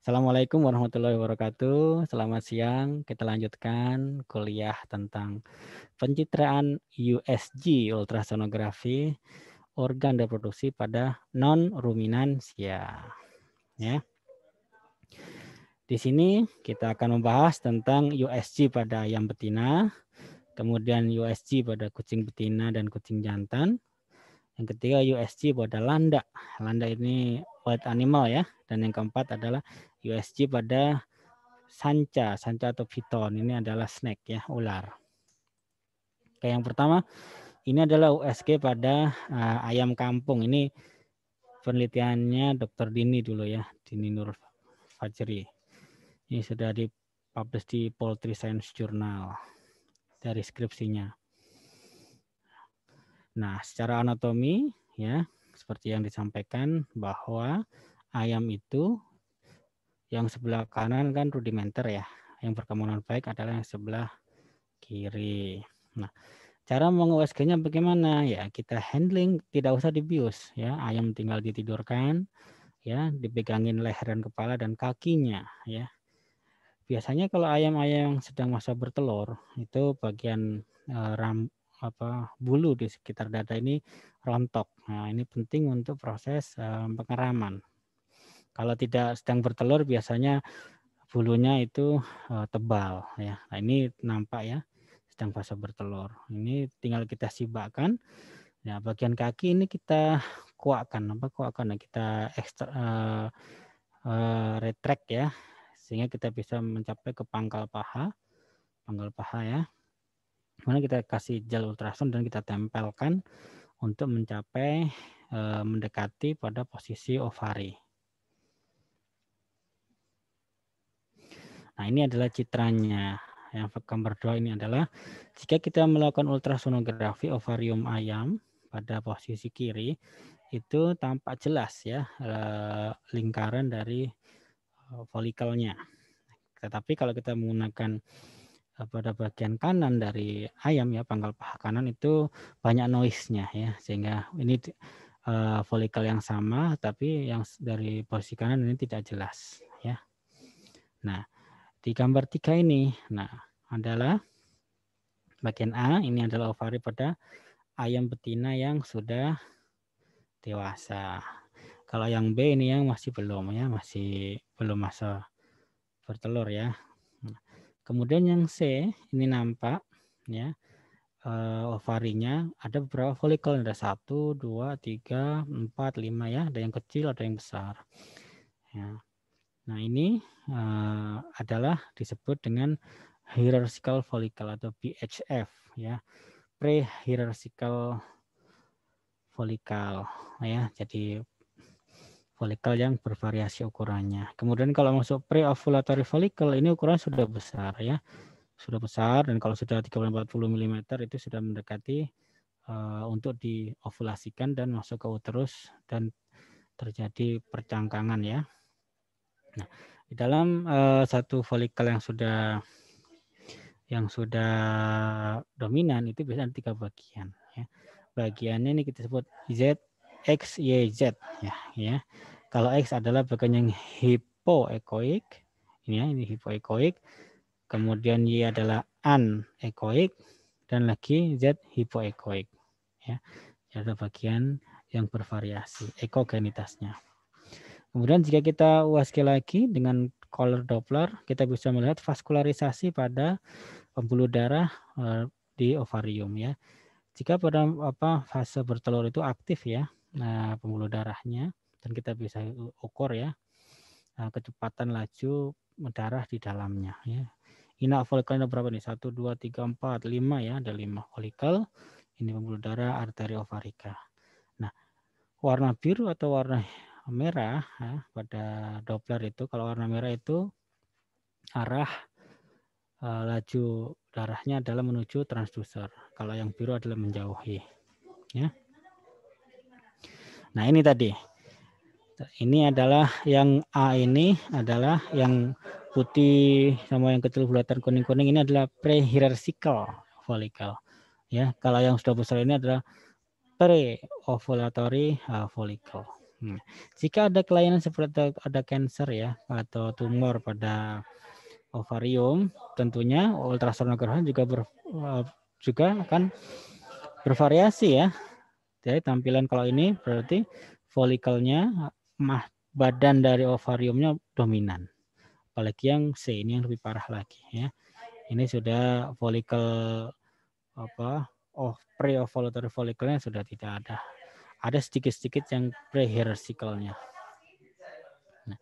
Assalamualaikum warahmatullahi wabarakatuh. Selamat siang. Kita lanjutkan kuliah tentang pencitraan USG ultrasonografi organ reproduksi pada non ruminansia. Ya. Di sini kita akan membahas tentang USG pada ayam betina, kemudian USG pada kucing betina dan kucing jantan. Yang ketiga USG pada landak. Landak ini white animal ya. Dan yang keempat adalah USG pada sanca, sanca atau piton. Ini adalah snack ya, ular. Oke, yang pertama ini adalah USG pada uh, ayam kampung. Ini penelitiannya Dr. Dini dulu ya, Dini Nur Fajri. Ini sudah dipublish di Poultry Science Journal dari skripsinya. Nah, secara anatomi ya, seperti yang disampaikan bahwa ayam itu yang sebelah kanan kan rudimenter ya. Yang perkembangan baik adalah yang sebelah kiri. Nah, cara meng-USG-nya bagaimana? Ya, kita handling tidak usah dibius ya. Ayam tinggal ditidurkan ya, dipegangin leher dan kepala dan kakinya ya. Biasanya kalau ayam-ayam sedang masa bertelur itu bagian eh, ram, apa bulu di sekitar dada ini rontok. Nah, ini penting untuk proses uh, pengeraman. Kalau tidak sedang bertelur biasanya bulunya itu uh, tebal ya. Nah, ini nampak ya sedang fase bertelur. Ini tinggal kita sibakkan. Ya, bagian kaki ini kita kuakkan apa kuakkan nah, kita ekstra uh, uh, retract ya sehingga kita bisa mencapai ke pangkal paha. Pangkal paha ya. Kemudian kita kasih gel ultrason dan kita tempelkan untuk mencapai eh, mendekati pada posisi ovari. Nah, ini adalah citranya. Yang gambar dua ini adalah jika kita melakukan ultrasonografi ovarium ayam pada posisi kiri itu tampak jelas ya eh, lingkaran dari eh, folikelnya. Tetapi kalau kita menggunakan pada bagian kanan dari ayam ya pangkal paha kanan itu banyak noise-nya ya sehingga ini uh, folikel yang sama tapi yang dari posisi kanan ini tidak jelas ya. Nah, di gambar tiga ini nah adalah bagian A ini adalah ovari pada ayam betina yang sudah dewasa. Kalau yang B ini yang masih belum ya, masih belum masa bertelur ya. Kemudian yang C ini nampak ya uh, ovarinya ada beberapa folikel ada satu, dua, tiga, empat, lima ya, ada yang kecil, ada yang besar. Ya. Nah ini uh, adalah disebut dengan hierarchical folikel atau PHF ya, pre-hierarchical follicle ya. Jadi folikel yang bervariasi ukurannya. Kemudian kalau masuk pre-ovulatory folikel ini ukuran sudah besar ya. Sudah besar dan kalau sudah 340 mm itu sudah mendekati uh, untuk diovulasikan dan masuk ke uterus dan terjadi percangkangan ya. Nah, di dalam uh, satu folikel yang sudah yang sudah dominan itu biasanya ada tiga bagian ya. Bagiannya ini kita sebut Z X, Y, Z ya, ya. Kalau X adalah bagian yang hipoekoik, ini ya, ini hipoekoik. Kemudian Y adalah anekoik dan lagi Z hipoekoik. Ya, ada bagian yang bervariasi ekogenitasnya. Kemudian jika kita ulas lagi dengan color Doppler, kita bisa melihat vaskularisasi pada pembuluh darah eh, di ovarium ya. Jika pada apa fase bertelur itu aktif ya, nah pembuluh darahnya dan kita bisa ukur ya eh, kecepatan laju darah di dalamnya ya. Ina folikel ada berapa nih? 1 2 3 4 5 ya, ada 5 folikel. Ini pembuluh darah arteri ovarika. Nah, warna biru atau warna merah ya, pada Doppler itu kalau warna merah itu arah uh, laju darahnya adalah menuju transducer. Kalau yang biru adalah menjauhi. Ya. Nah, ini tadi ini adalah yang A ini adalah yang putih sama yang kecil bulatan kuning-kuning ini adalah prehierarchical follicle. Ya, kalau yang sudah besar ini adalah pre-ovulatory uh, follicle. Hmm. Jika ada kelainan seperti ada kanker ya atau tumor pada ovarium, tentunya ultrasonografi juga ber, uh, juga akan bervariasi ya. Jadi tampilan kalau ini berarti folikelnya mah badan dari ovariumnya dominan. Apalagi yang C ini yang lebih parah lagi ya. Ini sudah folikel apa oh, pre-ovulatory folikelnya sudah tidak ada. Ada sedikit-sedikit yang prehersikalnya. Nah,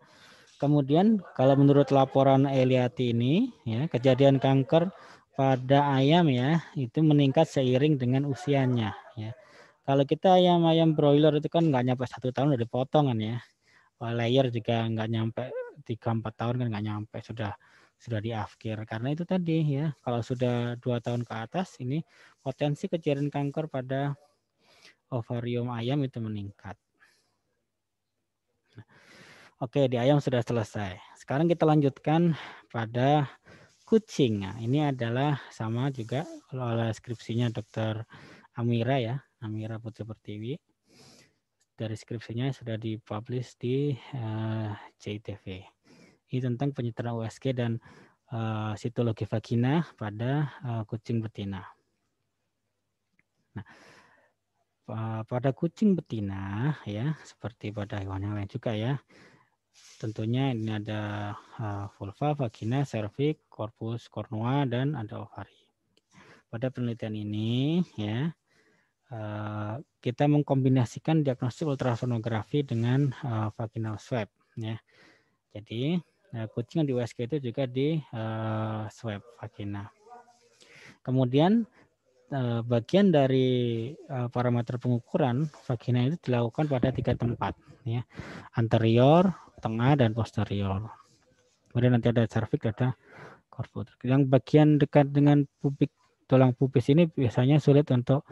kemudian kalau menurut laporan Eliati ini ya kejadian kanker pada ayam ya itu meningkat seiring dengan usianya ya. Kalau kita ayam ayam broiler itu kan nggak nyampe satu tahun udah dipotong kan ya. Layer juga nggak nyampe tiga empat tahun kan nggak nyampe sudah sudah akhir karena itu tadi ya kalau sudah dua tahun ke atas ini potensi kejadian kanker pada ovarium ayam itu meningkat. Nah, oke, di ayam sudah selesai. Sekarang kita lanjutkan pada kucing. Nah, ini adalah sama juga oleh skripsinya Dokter Amira ya. Amira Putri Pertiwi. Dari skripsinya sudah dipublish di uh, eh, JTV. Ini tentang penyetaraan USG dan uh, sitologi vagina pada uh, kucing betina. Nah, pada kucing betina ya, seperti pada hewan yang lain juga ya. Tentunya ini ada uh, vulva, vagina, cervix, korpus cornua dan ada ovari. Pada penelitian ini ya, Eh, kita mengkombinasikan diagnostik ultrasonografi dengan eh, vaginal swab ya. Jadi uh, kucing yang di USG itu juga di swab vagina. Kemudian bagian dari parameter pengukuran vagina itu dilakukan pada tiga tempat ya. Anterior, tengah dan posterior. Kemudian nanti ada cervix, ada korpus. Yang bagian dekat dengan pubik tulang pubis ini biasanya sulit untuk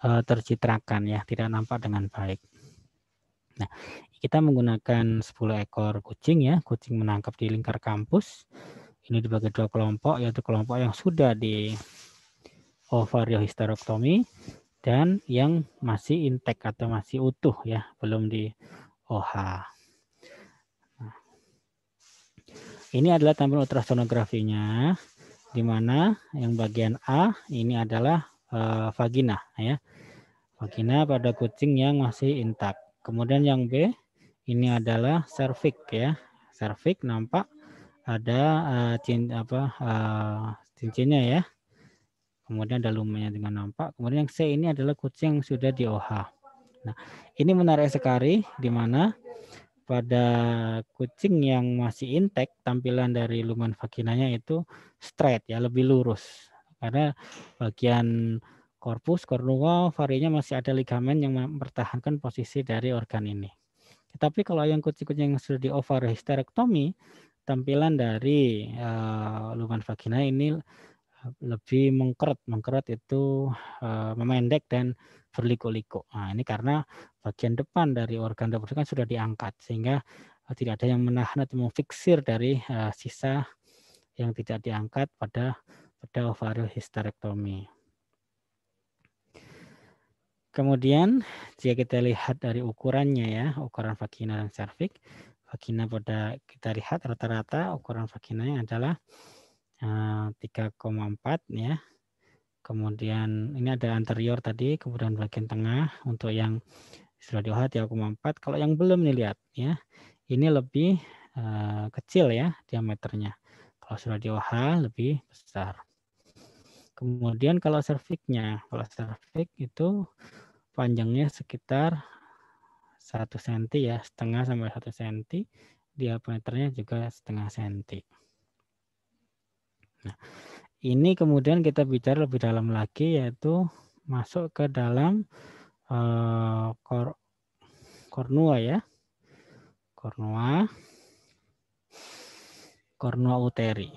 Eh, tercitrakan ya, tidak nampak dengan baik. Nah, kita menggunakan 10 ekor kucing ya, kucing menangkap di lingkar kampus. Ini dibagi dua kelompok, yaitu kelompok yang sudah di ovariohisterektomi dan yang masih intek atau masih utuh ya, belum di OH. ini adalah tampilan ultrasonografinya, di mana yang bagian A ini adalah uh, vagina ya. Vagina pada kucing yang masih intak. Kemudian yang B ini adalah cervix ya. Cervix nampak ada uh, cin apa uh, cincinnya ya. Kemudian ada lumenya dengan nampak. Kemudian yang C ini adalah kucing yang sudah di OH. Nah, ini menarik sekali di mana pada kucing yang masih intek tampilan dari lumen vaginanya itu straight ya lebih lurus karena bagian korpus cornua varinya masih ada ligamen yang mempertahankan posisi dari organ ini. Tetapi kalau yang kucing yang sudah di over hysterectomy, tampilan dari uh, lubang vagina ini eh, lebih mengkeret mengkeret itu uh, memendek dan berliku-liku. Nah, ini karena bagian depan dari organ reproduksi kan sudah diangkat sehingga tidak ada yang menahan atau memfiksir dari uh, sisa yang tidak diangkat pada pada ovarial hysterectomy. Kemudian jika kita lihat dari ukurannya ya, ukuran vagina dan serviks, vagina pada kita lihat rata-rata ukuran vaginanya adalah 3,4 eh, ya. Kemudian ini ada anterior tadi, kemudian bagian tengah untuk yang sudah diolah 3,4. Kalau yang belum nih lihat ya, ini lebih eh, kecil ya diameternya. Kalau sudah diolah lebih besar. Kemudian kalau cervixnya, kalau cervix itu panjangnya sekitar 1 cm ya, setengah sampai 1 cm, diameternya juga setengah cm. Nah, ini kemudian kita bicara lebih dalam lagi yaitu masuk ke dalam uh, kornua ya. Kornua kornua uteri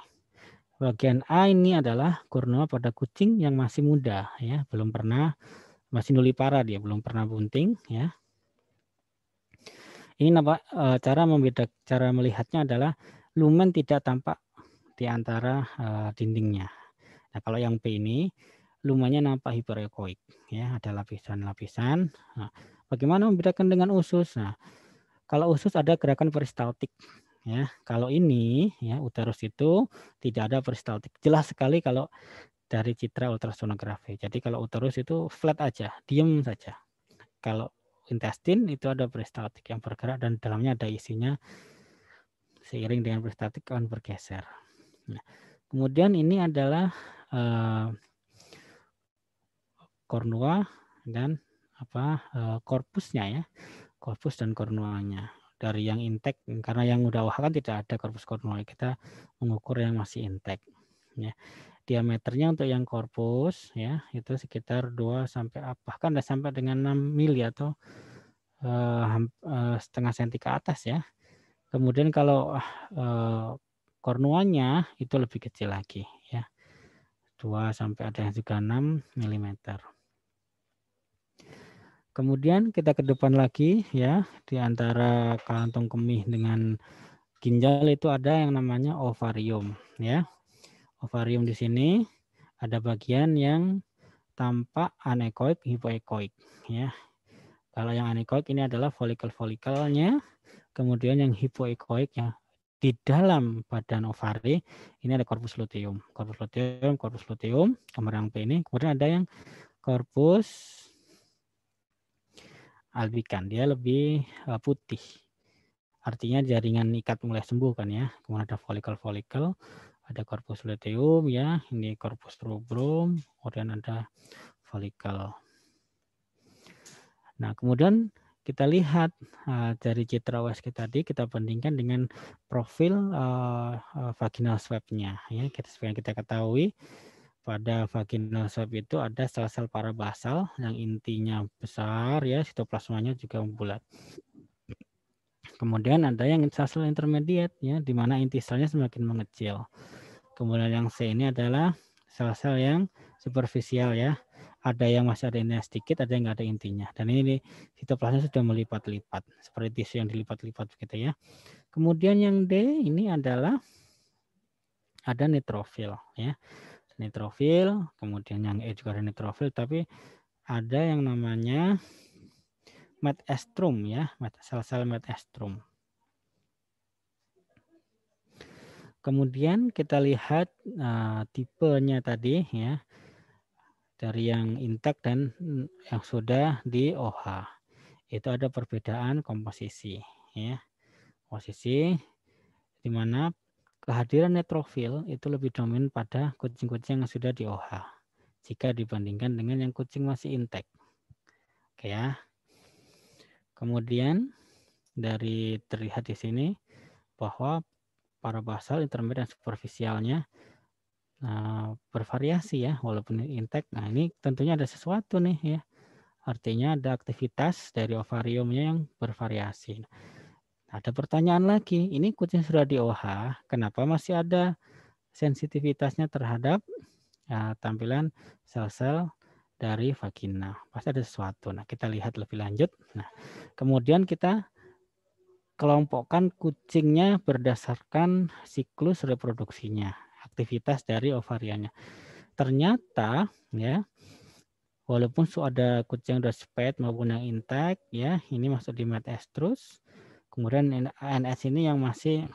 bagian A ini adalah kurnoa pada kucing yang masih muda ya, belum pernah masih parah dia, belum pernah bunting ya. Ini nampak eh, cara membeda cara melihatnya adalah lumen tidak tampak di antara e, dindingnya. Nah, kalau yang B ini lumennya nampak hiperekoik ya, ada lapisan-lapisan. Nah, bagaimana membedakan dengan usus? Nah, kalau usus ada gerakan peristaltik Ya, kalau ini ya uterus itu tidak ada peristaltik. Jelas sekali kalau dari citra ultrasonografi. Jadi kalau uterus itu flat aja, diem saja. Kalau intestin itu ada peristaltik yang bergerak dan dalamnya ada isinya seiring dengan peristaltik akan bergeser. Nah, kemudian ini adalah kornua eh, kornua dan apa eh, korpusnya ya, korpus dan kornuanya dari yang intek karena yang udah OH kan tidak ada korpus kornea kita mengukur yang masih intek ya diameternya untuk yang korpus ya itu sekitar 2 sampai apa kan udah sampai dengan 6 mili atau eh, eh, setengah senti ke atas ya kemudian kalau uh, kornuanya itu lebih kecil lagi ya 2 sampai ada yang juga 6 milimeter Kemudian kita ke depan lagi ya di antara kantong kemih dengan ginjal itu ada yang namanya ovarium ya. Ovarium di sini ada bagian yang tampak anekoik hipoekoik ya. Kalau yang anekoik ini adalah folikel-folikelnya, kemudian yang hipoekoik ya di dalam badan ovari ini ada korpus luteum, korpus luteum, korpus luteum, P ini, kemudian ada yang korpus albikan, dia lebih eh, putih. Artinya jaringan ikat mulai sembuh kan ya. Kemudian ada folikel-folikel, ada korpus luteum ya, ini korpus rubrum, kemudian ada folikel. Nah, kemudian kita lihat eh, dari citra USG tadi kita bandingkan dengan profil eh, vaginal swabnya ya kita supaya kita ketahui pada vagina sap itu ada sel-sel parabasal yang intinya besar ya, sitoplasmanya juga bulat. Kemudian ada yang sel-sel intermediate ya, di mana inti selnya semakin mengecil. Kemudian yang C ini adalah sel-sel yang superficial ya. Ada yang masih ada intinya sedikit, ada yang nggak ada intinya. Dan ini sitoplasma sudah melipat-lipat, seperti tisu yang dilipat-lipat begitu ya. Kemudian yang D ini adalah ada nitrofil ya nitrofil, kemudian yang E juga ada nitrofil, tapi ada yang namanya metastrum ya, sel-sel metastrum. Kemudian kita lihat uh, tipenya tadi ya dari yang intak dan yang sudah di OH. Itu ada perbedaan komposisi ya. komposisi di mana Kehadiran netrofil itu lebih dominan pada kucing-kucing yang sudah OH jika dibandingkan dengan yang kucing masih intek. Oke ya. Kemudian dari terlihat di sini bahwa para basal intermediate dan superficialnya eh, bervariasi ya walaupun intek. Nah, ini tentunya ada sesuatu nih ya. Artinya ada aktivitas dari ovariumnya yang bervariasi. Ada pertanyaan lagi, ini kucing sudah di OH, kenapa masih ada sensitivitasnya terhadap ya, tampilan sel-sel dari vagina? Pasti ada sesuatu. Nah, kita lihat lebih lanjut. Nah, kemudian kita kelompokkan kucingnya berdasarkan siklus reproduksinya, aktivitas dari ovariannya. Ternyata ya walaupun sudah ada kucing yang sudah spet maupun yang intact ya, ini masuk di metestrus Kemudian ANS ini yang masih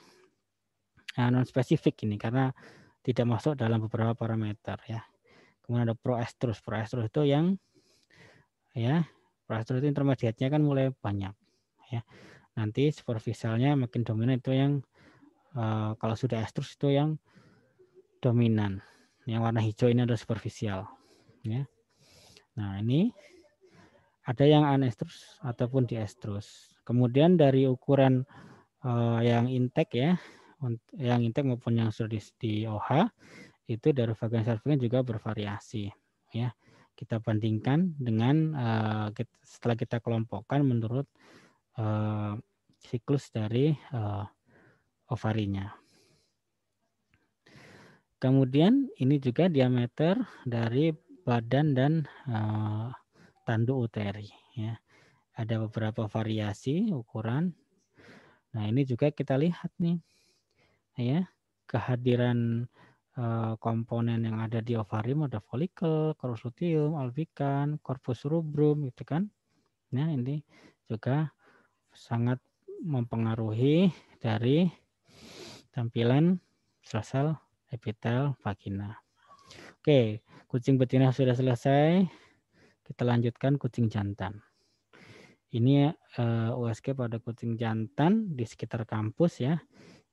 eh, non spesifik ini karena tidak masuk dalam beberapa parameter ya. Kemudian ada proestrus. Proestrus itu yang ya, proestrus itu intermediatnya kan mulai banyak ya. Nanti superficialnya makin dominan itu yang uh, kalau sudah estrus itu yang dominan. Yang warna hijau ini adalah superficial ya. Nah, ini ada yang anestrus ataupun diestrus. Kemudian dari ukuran uh, yang intake ya, yang intake maupun yang sudah di, di OH itu dari bagian serviknya juga bervariasi ya. Kita bandingkan dengan uh, setelah kita kelompokkan menurut uh, siklus dari uh, ovarinya. Kemudian ini juga diameter dari badan dan uh, tanduk uteri ya. Ada beberapa variasi ukuran. Nah, ini juga kita lihat nih. Ya, kehadiran eh, komponen yang ada di ovarium ada folikel, korusutium, alvikan, corpus rubrum gitu kan. Nah, ini juga sangat mempengaruhi dari tampilan sel-sel epitel vagina. Oke, kucing betina sudah selesai. Kita lanjutkan kucing jantan. Ini uh, eh, USG pada kucing jantan di sekitar kampus ya.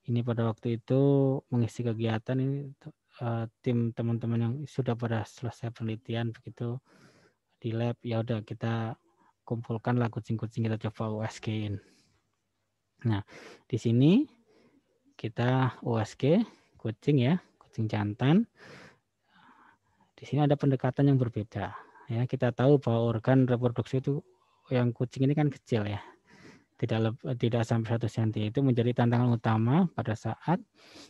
Ini pada waktu itu mengisi kegiatan ini uh, tim teman-teman yang sudah pada selesai penelitian begitu di lab ya udah kita kumpulkanlah kucing-kucing kita coba USG-in. Nah, di sini kita USG kucing ya, kucing jantan. Di sini ada pendekatan yang berbeda. Ya, kita tahu bahwa organ reproduksi itu yang kucing ini kan kecil ya tidak tidak sampai 1 cm itu menjadi tantangan utama pada saat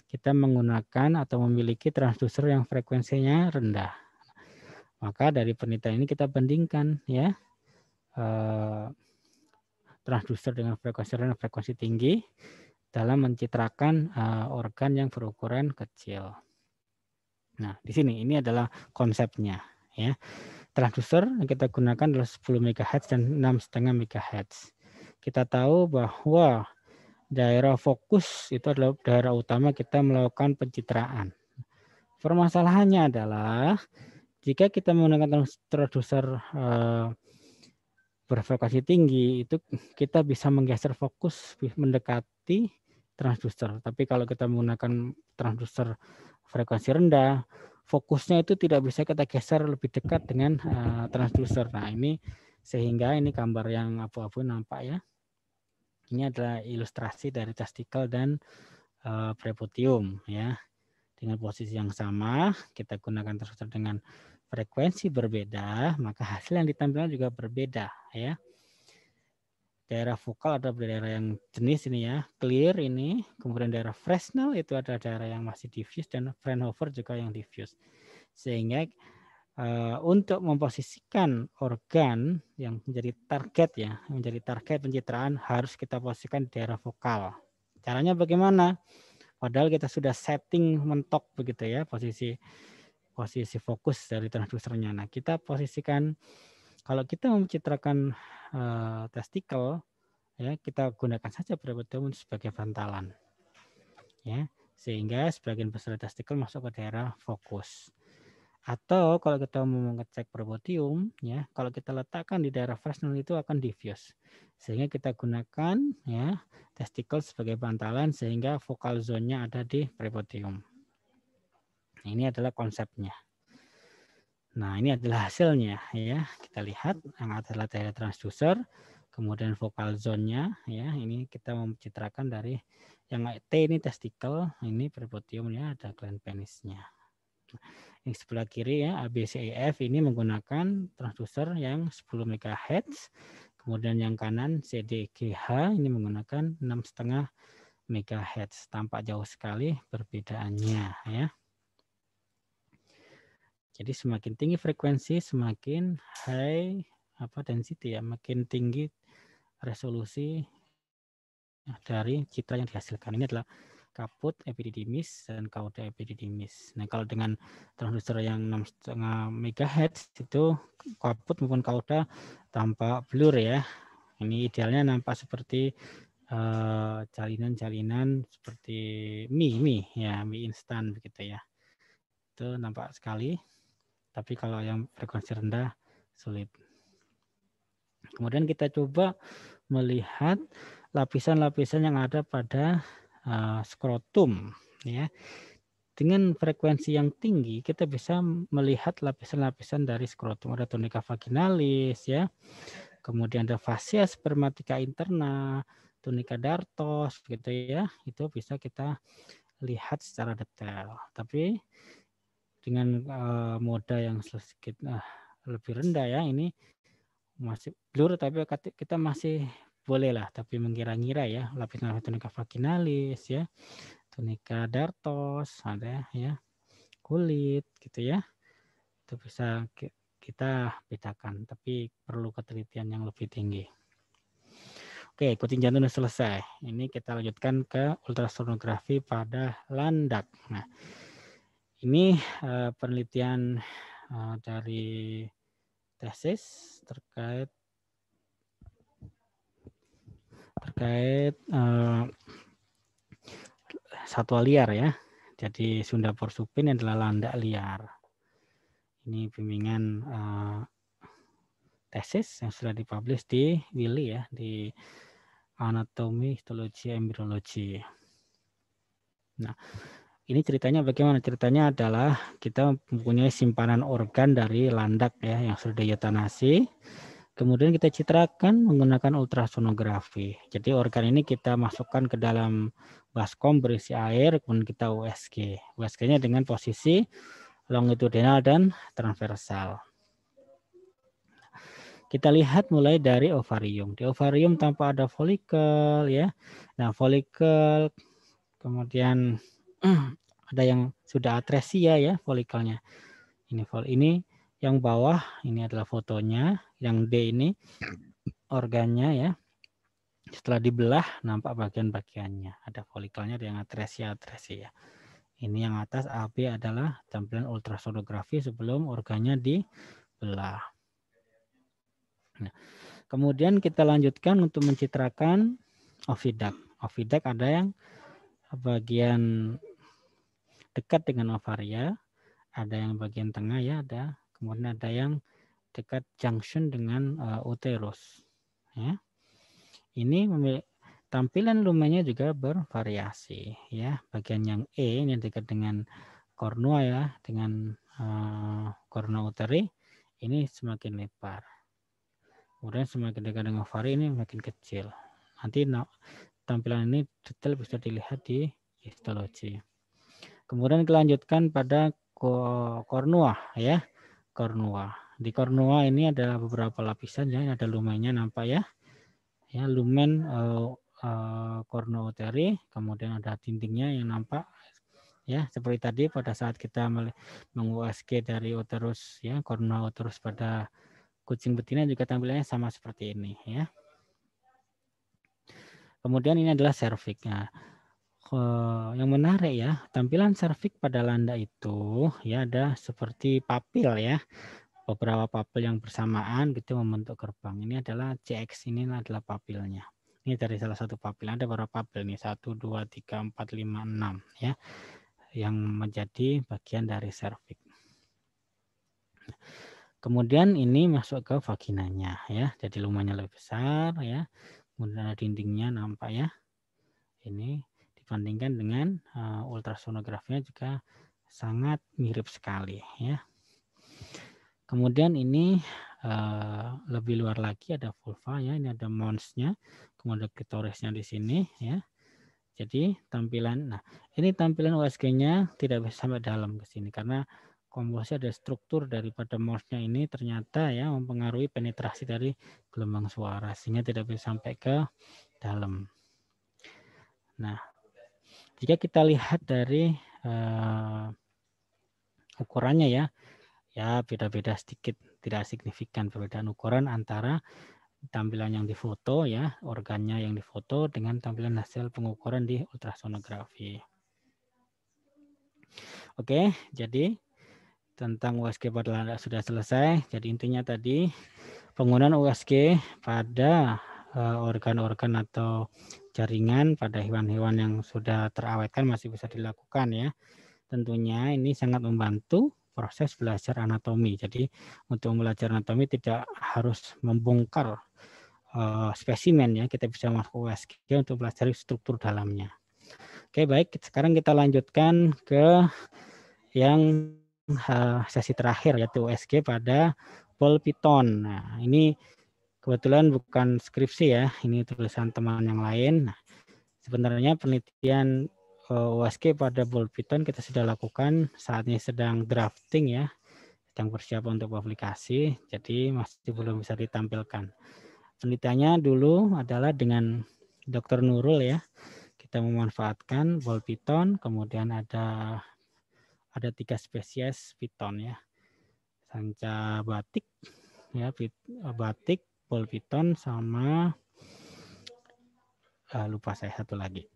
kita menggunakan atau memiliki transducer yang frekuensinya rendah. Maka dari penelitian ini kita bandingkan ya eh, transducer dengan frekuensi rendah frekuensi tinggi dalam mencitrakan eh, organ yang berukuran kecil. Nah, di sini ini adalah konsepnya ya transducer yang kita gunakan adalah 10 MHz dan 6,5 MHz. Kita tahu bahwa daerah fokus itu adalah daerah utama kita melakukan pencitraan. Permasalahannya adalah jika kita menggunakan transducer eh, tinggi itu kita bisa menggeser fokus mendekati transducer. Tapi kalau kita menggunakan transducer frekuensi rendah, fokusnya itu tidak bisa kita geser lebih dekat dengan uh, eh, transducer. Nah, ini sehingga ini gambar yang abu-abu nampak ya. Ini adalah ilustrasi dari testikel dan uh, prepotium ya. Dengan posisi yang sama, kita gunakan transducer dengan frekuensi berbeda, maka hasil yang ditampilkan juga berbeda ya daerah vokal ada daerah yang jenis ini ya, clear ini, kemudian daerah Fresnel itu ada daerah yang masih diffuse dan Fraunhofer juga yang diffuse. Sehingga uh, untuk memposisikan organ yang menjadi target ya, menjadi target pencitraan harus kita posisikan di daerah vokal. Caranya bagaimana? Padahal kita sudah setting mentok begitu ya posisi posisi fokus dari transducernya. Nah, kita posisikan kalau kita mencitrakan uh, testikel, ya kita gunakan saja perabot sebagai bantalan, ya sehingga sebagian besar testikel masuk ke daerah fokus. Atau kalau kita mau mengecek probotium, ya, kalau kita letakkan di daerah Fresnel itu akan diffuse. Sehingga kita gunakan ya testikel sebagai bantalan sehingga vokal zonnya ada di probotium. Ini adalah konsepnya. Nah, ini adalah hasilnya ya. Kita lihat yang adalah daerah transducer, kemudian vokal zone-nya ya. Ini kita mencitrakan dari yang T ini testicle ini prepotium ya. ada gland penisnya. Yang sebelah kiri ya ABCAF e, ini menggunakan transducer yang 10 MHz. Kemudian yang kanan CDGH ini menggunakan 6,5 MHz. Tampak jauh sekali perbedaannya ya. Jadi semakin tinggi frekuensi, semakin high apa density ya, makin tinggi resolusi dari citra yang dihasilkan. Ini adalah kaput epididymis dan kauda epididymis. Nah, kalau dengan transistor yang 6,5 MHz itu kaput maupun kauda tampak blur ya. Ini idealnya nampak seperti eh, jalinan-jalinan uh, jalinan -jalinan seperti mie, mie ya, mie instan begitu ya. Itu nampak sekali. Tapi kalau yang frekuensi rendah sulit. Kemudian kita coba melihat lapisan-lapisan yang ada pada uh, skrotum ya. Dengan frekuensi yang tinggi kita bisa melihat lapisan-lapisan dari skrotum ada tunica vaginalis ya. Kemudian ada fascia spermatica interna, tunica dartos gitu ya. Itu bisa kita lihat secara detail. Tapi dengan uh, moda yang sedikit uh, lebih rendah ya ini masih blur tapi kita masih boleh lah tapi mengira-ngira ya lapisan tunika vaginalis ya tunika dartos ada ya kulit gitu ya itu bisa kita bedakan tapi perlu ketelitian yang lebih tinggi Oke, kucing jantung sudah selesai. Ini kita lanjutkan ke ultrasonografi pada landak. Nah, ini uh, penelitian uh, dari tesis terkait terkait uh, satwa liar ya. Jadi Sunda Porsupin adalah landak liar. Ini bimbingan uh, tesis yang sudah dipublish di Willy ya di Anatomi Histologi Embryologi. Nah, ini ceritanya bagaimana? Ceritanya adalah kita mempunyai simpanan organ dari landak ya yang sudah eutanasi. Kemudian kita citrakan menggunakan ultrasonografi. Jadi organ ini kita masukkan ke dalam baskom berisi air, kemudian kita USG. USG-nya dengan posisi longitudinal dan transversal. Kita lihat mulai dari ovarium. Di ovarium tanpa ada folikel ya. Nah, folikel kemudian Hmm, ada yang sudah atresia ya folikelnya. Ini fol ini yang bawah ini adalah fotonya, yang D ini organnya ya. Setelah dibelah nampak bagian-bagiannya. Ada folikelnya ada yang atresia atresia. Ini yang atas AB adalah tampilan ultrasonografi sebelum organnya dibelah. Nah, kemudian kita lanjutkan untuk mencitrakan ovidak. Ovidak ada yang bagian dekat dengan ovaria, ada yang bagian tengah ya, ada kemudian ada yang dekat junction dengan uh, uterus. Ya. Ini tampilan lumennya juga bervariasi ya. Bagian yang E ini dekat dengan kornua ya, dengan uh, kornua uteri ini semakin lebar. Kemudian semakin dekat dengan ovari ini makin kecil. Nanti Tampilan ini detail bisa dilihat di histologi. Kemudian kelanjutkan pada kornua ya. Kornua. Di kornua ini ada beberapa lapisan ya, ini ada lumennya nampak ya. Ya, lumen uh, uh, kemudian ada dindingnya yang nampak ya seperti tadi pada saat kita meng-USG dari uterus ya kornua uterus pada kucing betina juga tampilannya sama seperti ini ya. Kemudian ini adalah cervix. Nah, Yang menarik ya, tampilan cervix pada landa itu ya ada seperti papil ya. Beberapa papil yang bersamaan gitu membentuk gerbang. Ini adalah CX ini adalah papilnya. Ini dari salah satu papil. Ada berapa papil nih? 1, 2, 3, 4, 5, 6 ya. Yang menjadi bagian dari cervix. Kemudian ini masuk ke vaginanya ya. Jadi lumanya lebih besar ya kemudian ada dindingnya nampak ya ini dibandingkan dengan uh, eh, ultrasonografinya juga sangat mirip sekali ya kemudian ini uh, lebih luar lagi ada vulva ya ini ada monsnya kemudian klitorisnya di sini ya jadi tampilan nah ini tampilan USG-nya tidak bisa sampai dalam ke sini karena komposisi ada struktur daripada mouse-nya ini ternyata ya mempengaruhi penetrasi dari gelombang suara sehingga tidak bisa sampai ke dalam. Nah, jika kita lihat dari uh, ukurannya ya, ya beda-beda sedikit, tidak signifikan perbedaan ukuran antara tampilan yang difoto ya, organnya yang difoto dengan tampilan hasil pengukuran di ultrasonografi. Oke, jadi tentang USG pada landak sudah selesai. Jadi intinya tadi penggunaan USG pada eh, organ-organ atau jaringan pada hewan-hewan yang sudah terawetkan masih bisa dilakukan ya. Tentunya ini sangat membantu proses belajar anatomi. Jadi untuk belajar anatomi tidak harus membongkar uh, spesimen ya, kita bisa masuk USG untuk belajar struktur dalamnya. Oke, baik. Sekarang kita lanjutkan ke yang uh, sesi terakhir yaitu USG pada Paul Python. Nah, ini kebetulan bukan skripsi ya, ini tulisan teman yang lain. Nah, sebenarnya penelitian uh, eh, USG pada Paul Python kita sudah lakukan saat ini sedang drafting ya, sedang persiapan untuk publikasi, jadi masih belum bisa ditampilkan. Penelitiannya dulu adalah dengan Dr. Nurul ya. Kita memanfaatkan ball Python, kemudian ada ada tiga spesies piton ya. Sanca batik ya, eh, batik, bol piton sama uh, lupa saya satu lagi.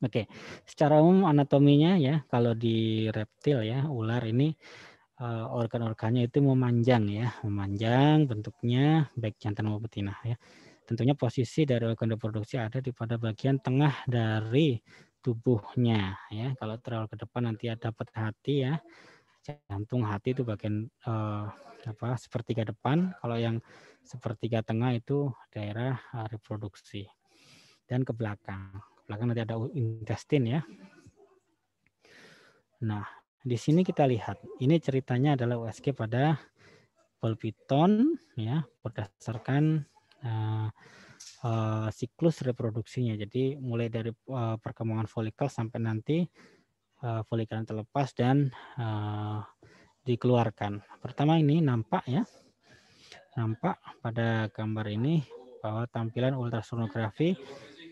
Oke, secara umum anatominya ya kalau di reptil ya, ular ini uh, organ-organnya itu memanjang ya, memanjang bentuknya baik jantan maupun betina ya tentunya posisi dari organ reproduksi ada di pada bagian tengah dari tubuhnya ya. Kalau terlalu ke depan nanti ada ya dapat hati ya. Jantung hati itu bagian eh, apa sepertiga depan. Kalau yang sepertiga tengah itu daerah eh, reproduksi. Dan ke belakang. belakang nanti ada intestin ya. Nah, di sini kita lihat. Ini ceritanya adalah USG pada ball ya berdasarkan eh, Eh, siklus reproduksinya. Jadi mulai dari eh, perkembangan folikel sampai nanti eh, folikel yang terlepas dan dikeluarkan. Pertama ini nampak ya. Nampak pada gambar ini bahwa tampilan ultrasonografi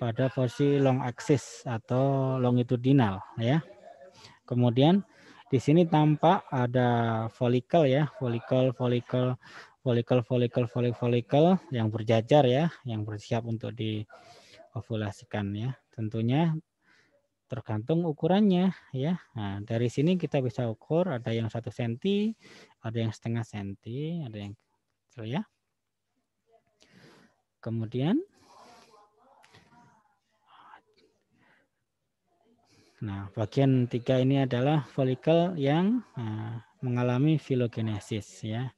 pada posisi long axis atau longitudinal ya. Kemudian di sini tampak ada folikel ya, folikel folikel folikel-folikel folikel folikel yang berjajar ya, yang bersiap untuk ovulasikan ya. Tentunya tergantung ukurannya ya. Nah, dari sini kita bisa ukur ada yang satu senti, ada yang setengah senti, ada yang so gitu ya. Kemudian Nah, bagian tiga ini adalah folikel yang nah, mengalami filogenesis ya.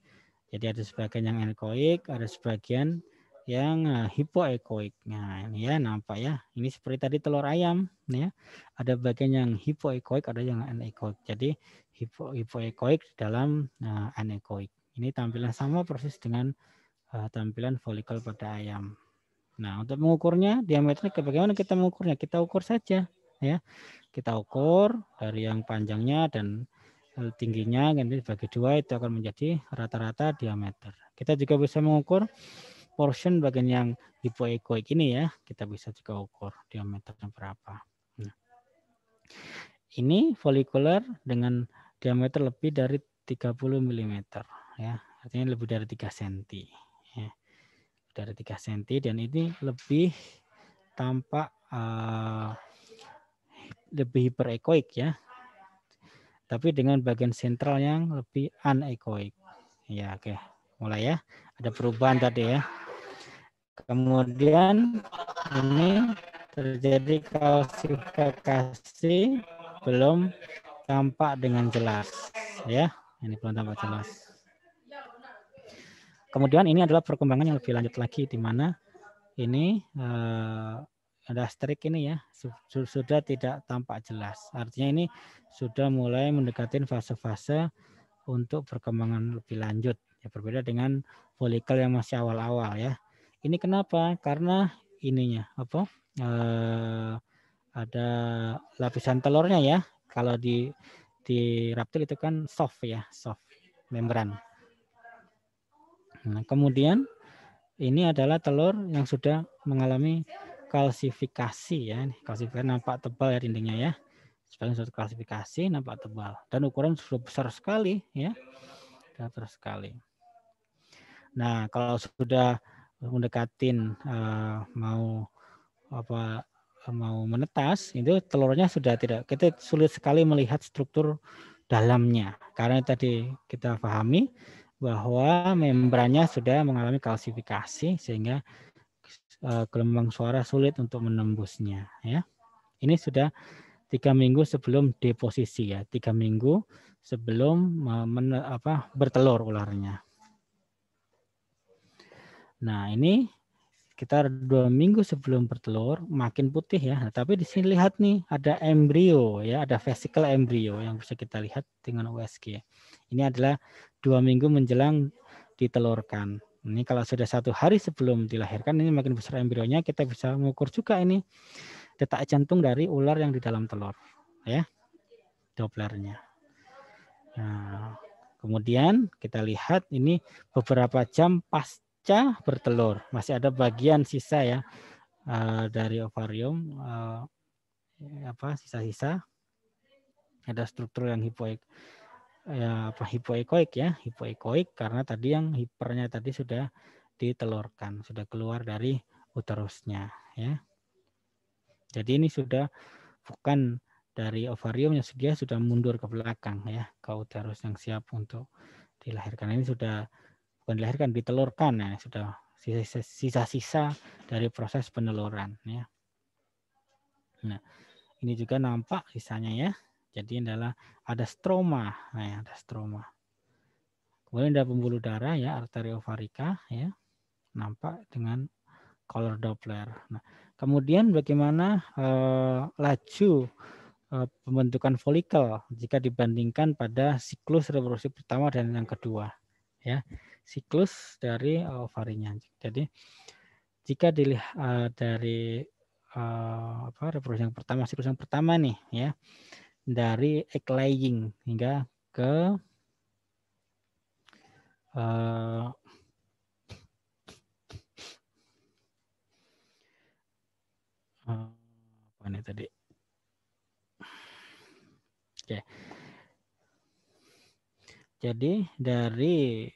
Jadi ada sebagian yang ekoik, ada sebagian yang eh, hipoekoik. Nah, ini ya nampak ya. Ini seperti tadi telur ayam ya. Ada bagian yang hipoekoik, ada yang anekoik. Jadi hipo hipoekoik dalam uh, anekoik. Ini tampilan sama persis dengan uh, tampilan folikel pada ayam. Nah, untuk mengukurnya diameternya bagaimana kita mengukurnya? Kita ukur saja ya. Kita ukur dari yang panjangnya dan tingginya ganti bagi dua itu akan menjadi rata-rata diameter. Kita juga bisa mengukur portion bagian yang hipoekoik ini ya. Kita bisa juga ukur diameternya berapa. Nah. Ini folikuler dengan diameter lebih dari 30 mm ya. Artinya lebih dari 3 cm ya. Dari 3 cm dan ini lebih tampak uh, lebih hiperekoik ya tapi dengan bagian sentral yang lebih anechoic. Ya, oke. Mulai ya. Ada perubahan tadi ya. Kemudian ini terjadi kalsifikasi belum tampak dengan jelas ya. Ini belum tampak jelas. Kemudian ini adalah perkembangan yang lebih lanjut lagi di mana ini uh, ada strik ini ya sudah tidak tampak jelas. Artinya ini sudah mulai mendekati fase-fase untuk perkembangan lebih lanjut. Ya, berbeda dengan folikel yang masih awal-awal ya. Ini kenapa? Karena ininya apa? Eh, ada lapisan telurnya ya. Kalau di di reptil itu kan soft ya, soft membran. Nah, kemudian ini adalah telur yang sudah mengalami kalsifikasi ya. Kalsifikasi nampak tebal ya dindingnya ya. Sebagai suatu klasifikasi nampak tebal dan ukuran sudah besar sekali ya. Sudah besar sekali. Nah, kalau sudah mendekatin eh, mau apa mau menetas itu telurnya sudah tidak kita sulit sekali melihat struktur dalamnya karena tadi kita pahami bahwa membrannya sudah mengalami kalsifikasi sehingga Eh, gelombang suara sulit untuk menembusnya ya. Ini sudah tiga minggu sebelum deposisi ya, tiga minggu sebelum eh, men, apa, bertelur ularnya. Nah ini sekitar dua minggu sebelum bertelur makin putih ya. Nah, tapi di sini lihat nih ada embrio ya, ada vesikel embrio yang bisa kita lihat dengan USG. Ya. Ini adalah dua minggu menjelang ditelurkan. Ini kalau sudah satu hari sebelum dilahirkan ini makin besar embrionya kita bisa mengukur juga ini detak jantung dari ular yang di dalam telur, ya, Dopplernya. Nah, kemudian kita lihat ini beberapa jam pasca bertelur masih ada bagian sisa ya eh, dari ovarium eh, apa sisa-sisa ada struktur yang hipoek ya, apa hipoekoik ya, hipoekoik karena tadi yang hipernya tadi sudah ditelurkan, sudah keluar dari uterusnya ya. Jadi ini sudah bukan dari ovarium yang dia sudah mundur ke belakang ya, ke uterus yang siap untuk dilahirkan. Ini sudah bukan dilahirkan, ditelurkan ya, sudah sisa-sisa dari proses peneluran ya. Nah, ini juga nampak sisanya ya. Jadi adalah ada stroma, nah, ya, ada stroma. Kemudian ada pembuluh darah ya arteriovarika ya nampak dengan color Doppler. Nah, kemudian bagaimana eh, laju eh, pembentukan folikel jika dibandingkan pada siklus reproduksi pertama dan yang kedua ya siklus dari eh, ovarinya. Jadi jika dilihat eh, dari uh, apa reproduksi yang pertama siklus yang pertama nih ya dari egg laying hingga ke uh, apa ini tadi? Oke. Jadi dari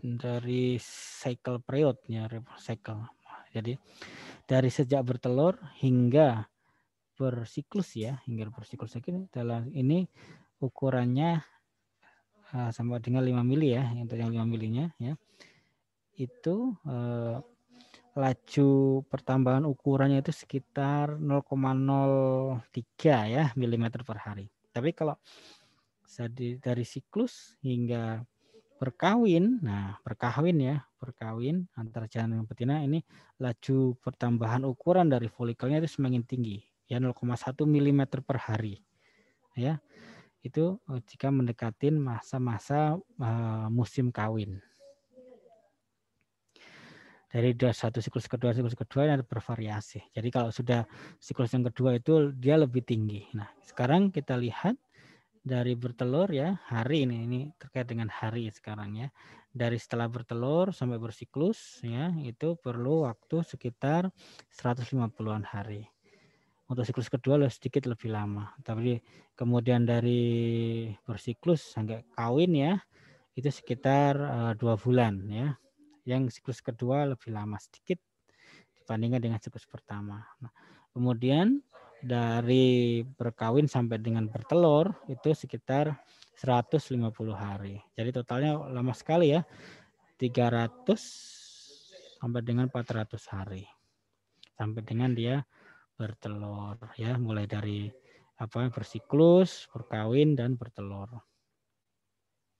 dari cycle periodnya cycle. Jadi dari sejak bertelur hingga per siklus ya, hingga per bersiklus lagi dalam ini ukurannya uh, sama dengan 5 mili ya, yang yang 5 milinya ya. Itu uh, laju pertambahan ukurannya itu sekitar 0,03 ya milimeter per hari. Tapi kalau dari, dari siklus hingga perkawin, nah perkawin ya, perkawin antara jantan dan betina ini laju pertambahan ukuran dari folikelnya itu semakin tinggi ya 0,1 mm per hari ya itu eh, jika mendekatin masa-masa uh, musim kawin dari satu siklus kedua siklus kedua ini ada bervariasi jadi kalau sudah siklus yang kedua itu dia lebih tinggi nah sekarang kita lihat dari bertelur ya hari ini ini terkait dengan hari sekarang ya dari setelah bertelur sampai bersiklus ya itu perlu waktu sekitar 150-an hari untuk siklus kedua lebih sedikit lebih lama. Tapi kemudian dari bersiklus sampai kawin ya itu sekitar eh, dua bulan ya. Yang siklus kedua lebih lama sedikit dibandingkan dengan siklus pertama. Nah, kemudian dari berkawin sampai dengan bertelur itu sekitar 150 hari. Jadi totalnya lama sekali ya. 300 sampai dengan 400 hari. Sampai dengan dia bertelur ya mulai dari apa bersiklus, berkawin dan bertelur.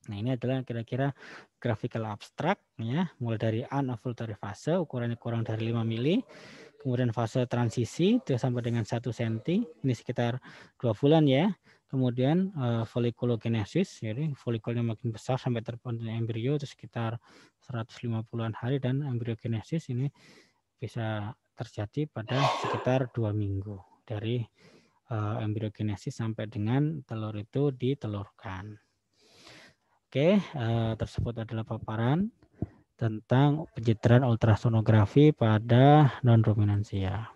Nah, ini adalah kira-kira grafikal abstrak, ya, mulai dari anovulatory fase ukurannya kurang dari 5 mili, kemudian fase transisi itu sampai dengan 1 cm, ini sekitar dua bulan ya. Kemudian uh, eh, folikulogenesis, jadi folikulnya makin besar sampai terbentuk embrio itu sekitar 150-an hari dan embriogenesis ini bisa terjadi pada sekitar dua minggu dari uh, eh, embriogenesis sampai dengan telur itu ditelurkan. Oke, uh, tersebut adalah paparan tentang pencitraan ultrasonografi pada non-ruminansia.